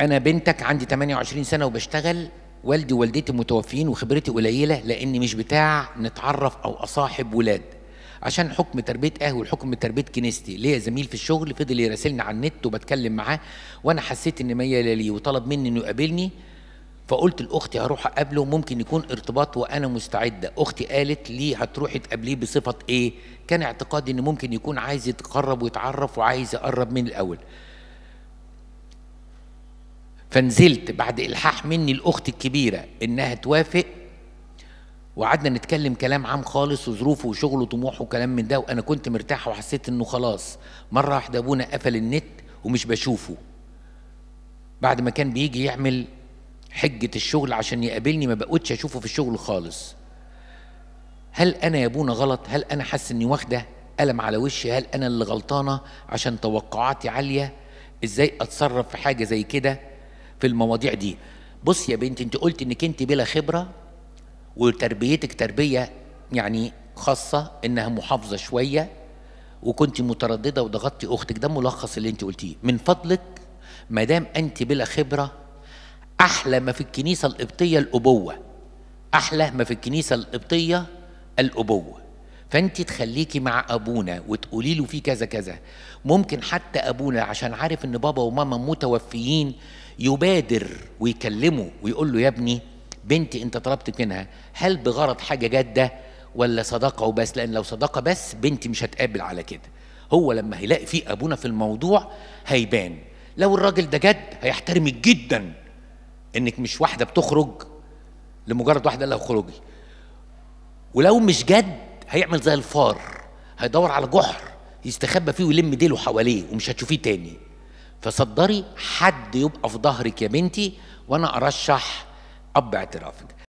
انا بنتك عندي 28 سنه وبشتغل والدي ووالدتي متوفيين وخبرتي قليله لاني مش بتاع نتعرف او اصاحب ولاد عشان حكم تربيه اهلي وحكم تربيه كنيستي ليا زميل في الشغل فضل يراسلني على النت وبتكلم معاه وانا حسيت ان ميال لي وطلب مني انه يقابلني فقلت لاختي هروح اقابله ممكن يكون ارتباط وانا مستعده اختي قالت لي هتروحي تقابليه بصفه ايه كان اعتقادي ان ممكن يكون عايز يتقرب ويتعرف وعايز يقرب من الاول فنزلت بعد الحاح مني الاخت الكبيره انها توافق وقعدنا نتكلم كلام عام خالص وظروفه وشغله وطموحه وكلام من ده وانا كنت مرتاح وحسيت انه خلاص مره واحده ابونا قفل النت ومش بشوفه بعد ما كان بيجي يعمل حجه الشغل عشان يقابلني ما بقتش اشوفه في الشغل خالص هل انا يا ابونا غلط هل انا حاسس اني واخده قلم على وشي هل انا اللي غلطانه عشان توقعاتي عاليه ازاي اتصرف في حاجه زي كده في المواضيع دي بص يا بنتي انت قلت انك انت بلا خبره وتربيتك تربيه يعني خاصه انها محافظه شويه وكنت متردده وضغطتي اختك ده ملخص اللي انت قلتيه من فضلك ما دام انت بلا خبره احلى ما في الكنيسه القبطيه الابوه احلى ما في الكنيسه القبطيه الابوه فانت تخليكي مع ابونا وتقولي له في كذا كذا ممكن حتى ابونا عشان عارف ان بابا وماما متوفيين يبادر ويكلمه ويقول له يا ابني بنتي انت طلبت منها هل بغرض حاجه جاده ولا صداقه وبس لان لو صداقه بس بنتي مش هتقابل على كده هو لما هيلاقي في ابونا في الموضوع هيبان لو الراجل ده جد هيحترمك جدا انك مش واحده بتخرج لمجرد واحده قال خروجي اخرجي ولو مش جد هيعمل زي الفار هيدور على جحر يستخبى فيه ويلم ديله حواليه ومش هتشوفيه تاني فصدري حد يبقى في ظهرك يا بنتي وانا ارشح اب اعترافك